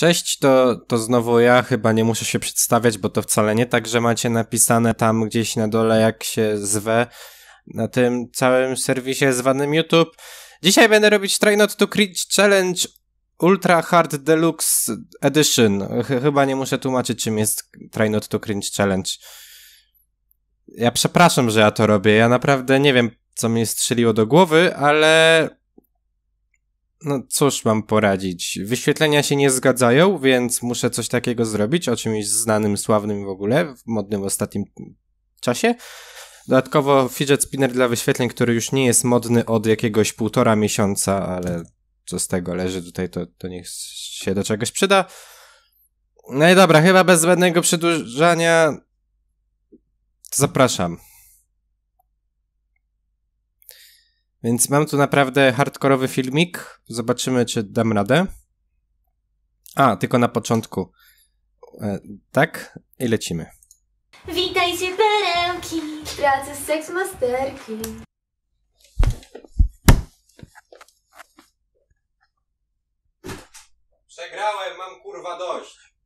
Cześć, to, to znowu ja chyba nie muszę się przedstawiać, bo to wcale nie tak, że macie napisane tam gdzieś na dole, jak się zwę na tym całym serwisie zwanym YouTube. Dzisiaj będę robić Try Not to Cringe Challenge Ultra Hard Deluxe Edition. Chyba nie muszę tłumaczyć, czym jest Try Not to Cringe Challenge. Ja przepraszam, że ja to robię. Ja naprawdę nie wiem, co mi strzeliło do głowy, ale no cóż mam poradzić? Wyświetlenia się nie zgadzają, więc muszę coś takiego zrobić o czymś znanym, sławnym w ogóle, w modnym w ostatnim czasie. Dodatkowo fidget spinner dla wyświetleń, który już nie jest modny od jakiegoś półtora miesiąca, ale co z tego leży tutaj, to, to niech się do czegoś przyda. No i dobra, chyba bez zbędnego przedłużania zapraszam. Więc mam tu naprawdę hardkorowy filmik. Zobaczymy, czy dam radę. A, tylko na początku. E, tak? I lecimy. Witajcie, perełki! Pracy z seksmasterki. Przegrałem, mam kurwa dość.